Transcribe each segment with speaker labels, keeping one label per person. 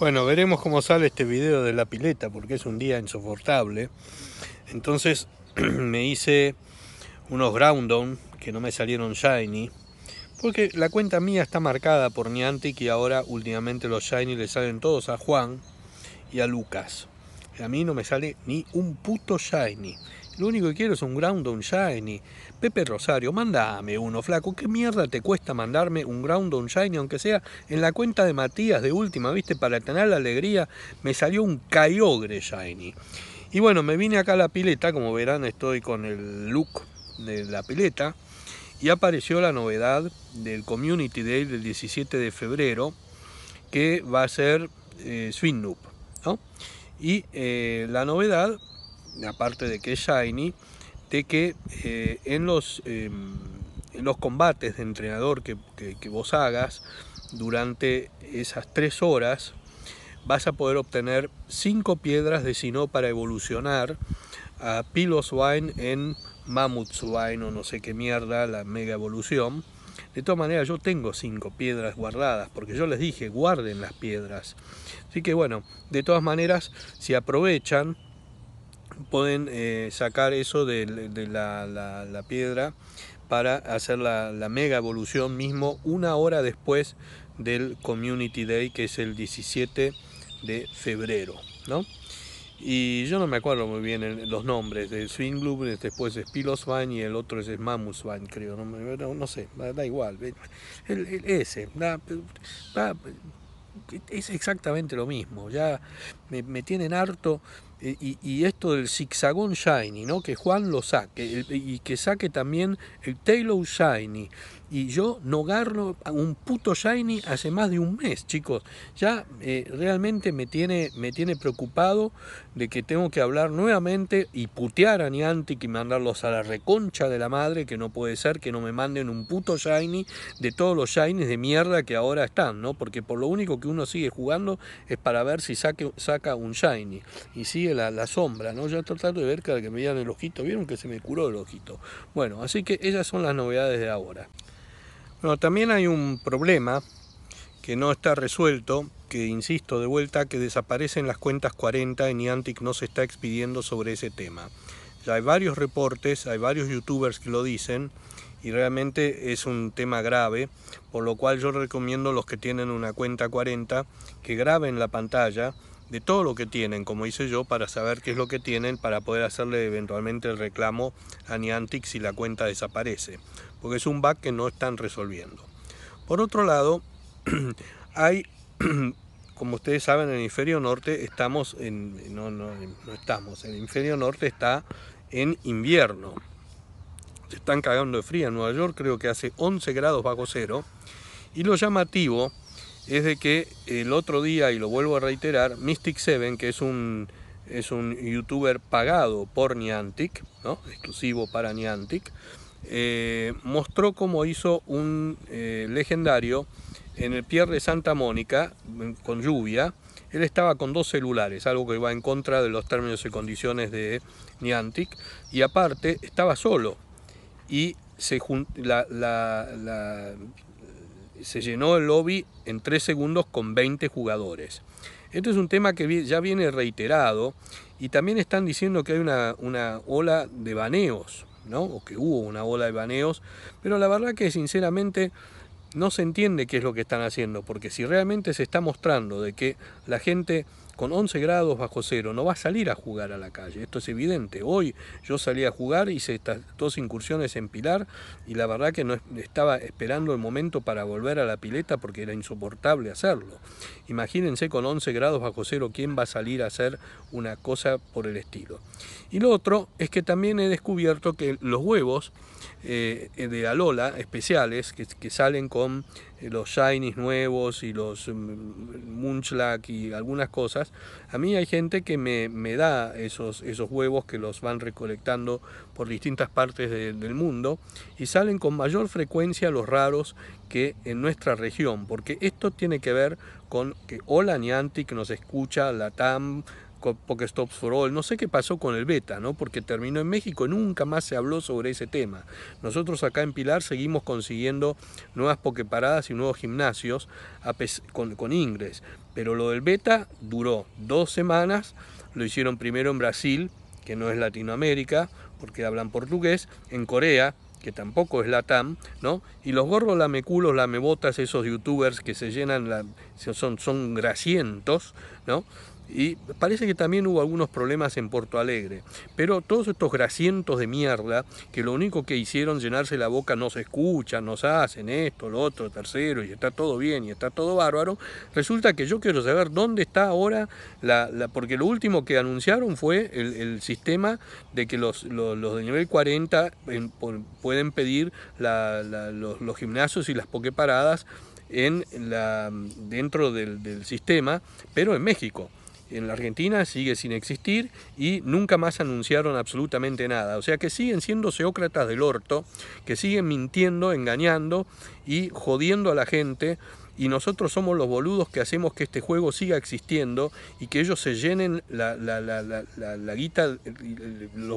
Speaker 1: Bueno, veremos cómo sale este video de la pileta, porque es un día insoportable. Entonces me hice unos ground down que no me salieron shiny. Porque la cuenta mía está marcada por Niantic y ahora últimamente los shiny le salen todos a Juan y a Lucas. a mí no me sale ni un puto shiny. Lo único que quiero es un Ground on Shiny. Pepe Rosario, mandame uno, flaco. ¿Qué mierda te cuesta mandarme un Ground on Shiny, aunque sea en la cuenta de Matías de última, viste? Para tener la alegría, me salió un Kyogre Shiny. Y bueno, me vine acá a la pileta, como verán estoy con el look de la pileta. Y apareció la novedad del Community Day del 17 de febrero, que va a ser eh, Y eh, la novedad aparte de que es Shiny, de que eh, en, los, em, en los combates de entrenador que, vos hagas durante esas tres horas, vas a poder obtener cinco piedras de SINO para evolucionar a Piloswine en Mammothswine o no sé qué mierda, la mega evolución. De todas maneras, yo tengo cinco piedras guardadas, porque yo les dije, guarden las piedras. Así que bueno, de todas maneras, si aprovechan, pueden eh, sacar eso de, la, piedra para hacer la, mega evolución mismo una hora después del Community Day que es el 17 de febrero. ¿no? Y yo no me acuerdo muy bien los nombres, de Swinglub, después es y el otro es Mamusvan, creo, no, sé, da, igual. ese, es exactamente lo mismo, ya me tienen harto eh, y, esto del zigzagón shiny, ¿no? que Juan lo saque, y que saque también el Taylor shiny. Y yo no agarro un puto shiny hace más de un mes, chicos. Ya eh, realmente me tiene, me tiene preocupado de que tengo que hablar nuevamente y putear a Niantic y mandarlos a la reconcha de la madre, que no puede ser que no me manden un puto shiny de todos los shinies de mierda que ahora están, ¿no? Porque por lo único que uno sigue jugando es para ver si saca un shiny y sigue la, sombra, ¿no? Ya tratando de ver cada que me dieron el ojito, vieron que se me curó el ojito. Bueno, así que esas son las novedades de ahora. Bueno, también hay un problema que no está resuelto que insisto de vuelta que desaparecen las cuentas 40 y Niantic no se está expidiendo sobre ese tema. Ya hay varios reportes, hay varios youtubers que lo dicen y realmente es un tema grave, por lo cual yo recomiendo a los que tienen una cuenta 40 que graben la pantalla de todo lo que tienen, como hice yo, para saber qué es lo que tienen, para poder hacerle eventualmente el reclamo a Niantic si la cuenta desaparece, porque es un bug que no están resolviendo. Por otro lado, hay como ustedes saben, en el Inferio norte estamos en, no, no, estamos, en el Inferio norte está en invierno. Se están cagando de frío en Nueva York, creo que hace 11 grados bajo cero. Y lo llamativo es de que el otro día, y lo vuelvo a reiterar, Mystic Seven, que es un, es un youtuber pagado por Niantic, ¿no? exclusivo para Niantic, eh, mostró cómo hizo un eh, legendario en el Pierre de Santa Mónica, con lluvia, él estaba con dos celulares, algo que va en contra de los términos y condiciones de Niantic, y aparte estaba solo. Y se, llenó el lobby en tres segundos con 20 jugadores. Esto es un tema que ya viene reiterado y también están diciendo que hay una, una ola de baneos, ¿no? o que hubo una ola de baneos, pero la verdad que sinceramente no se entiende qué es lo que están haciendo, porque si realmente se está mostrando de que la gente con 11 grados bajo cero, no va a salir a jugar a la calle, esto es evidente. Hoy yo salí a jugar, hice estas dos incursiones en Pilar y la verdad que no estaba esperando el momento para volver a la pileta porque era insoportable hacerlo. Imagínense con 11 grados bajo cero quién va a salir a hacer una cosa por el estilo. Y lo otro es que también he descubierto que los huevos eh, de alola especiales que salen con eh, los shinies nuevos y los munchlack mm, y algunas cosas, a mí hay gente que me, da esos, esos huevos que los van recolectando por distintas partes del mundo y salen con mayor frecuencia los raros que en nuestra región, porque esto tiene que ver con que Hola Niantic nos escucha, la tam Pokestops for All, no sé qué pasó con el beta, ¿no? Porque terminó en México y nunca más se habló sobre ese tema. Nosotros acá en Pilar seguimos consiguiendo nuevas pokeparadas y nuevos gimnasios con, con Ingres, pero lo del beta duró dos semanas, lo hicieron primero en Brasil, que no es Latinoamérica, porque hablan portugués, en Corea, que tampoco es Latam ¿no? Y los gorros lameculos, lamebotas, esos youtubers que se llenan, son, son grasientos, ¿no? Y parece que también hubo algunos problemas en Porto Alegre. Pero todos estos grasientos de mierda, que lo único que hicieron llenarse la boca, se escuchan, nos hacen esto, lo otro, tercero, y está todo bien, y está todo bárbaro, resulta que yo quiero saber dónde está ahora, la, porque lo último que anunciaron fue el, sistema de que los, los, de nivel 40 pueden pedir los, gimnasios y las pokeparadas en la, dentro del, sistema, pero en México en la Argentina sigue sin existir y nunca más anunciaron absolutamente nada. O sea que siguen siendo seócratas del orto, que siguen mintiendo, engañando y jodiendo a la gente y nosotros somos los boludos que hacemos que este juego siga existiendo y que ellos se llenen la, los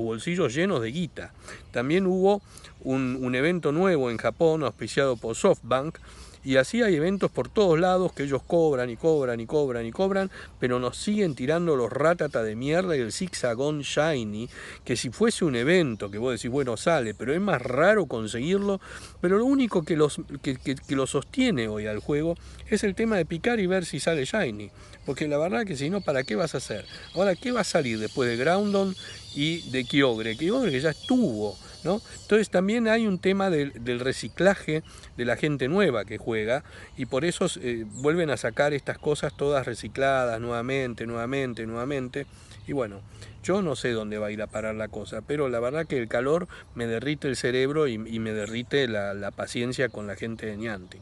Speaker 1: bolsillos llenos de guita. También hubo un, un evento nuevo en Japón auspiciado por SoftBank y así hay eventos por todos lados que ellos cobran y cobran y cobran y cobran, pero nos siguen tirando los ratata de mierda y el zigzagón shiny, que si fuese un evento que vos decís, bueno, sale, pero es más raro conseguirlo, pero lo único que, los, que lo sostiene hoy al juego es el tema de picar y ver si sale shiny, porque la verdad que si no, ¿para qué vas a hacer? Ahora, ¿qué va a salir después de Groundon y de Kiogre. Kiogre que ya estuvo, ¿no? Entonces también hay un tema del, reciclaje de la gente nueva que juega y por eso eh, vuelven a sacar estas cosas todas recicladas nuevamente, nuevamente, nuevamente. Y bueno, yo no sé dónde va a ir a parar la cosa, pero la verdad que el calor me derrite el cerebro y, me derrite la paciencia con la gente de Niantic.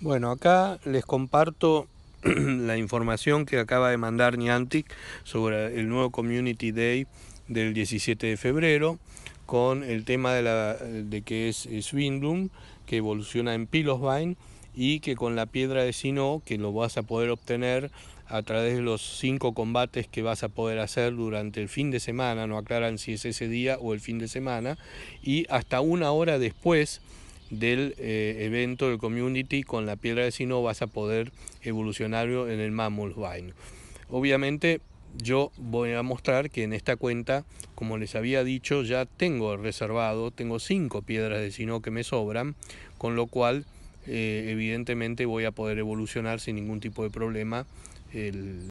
Speaker 1: Bueno, acá les comparto la información que acaba de mandar Niantic sobre el nuevo Community Day del 17 de febrero con el tema de, que es Swindum, que evoluciona en Pilosvine y que con la piedra de Sino, que lo vas a poder obtener a través de los cinco combates que vas a poder hacer durante el fin de semana, no aclaran si es ese día o el fin de semana, y hasta una hora después del eh, evento del community con la piedra de sino vas a poder evolucionar en el Mammoth Vine. Obviamente yo voy a mostrar que en esta cuenta, como les había dicho, ya tengo reservado, tengo cinco piedras de sino que me sobran, con lo cual eh, evidentemente voy a poder evolucionar sin ningún tipo de problema el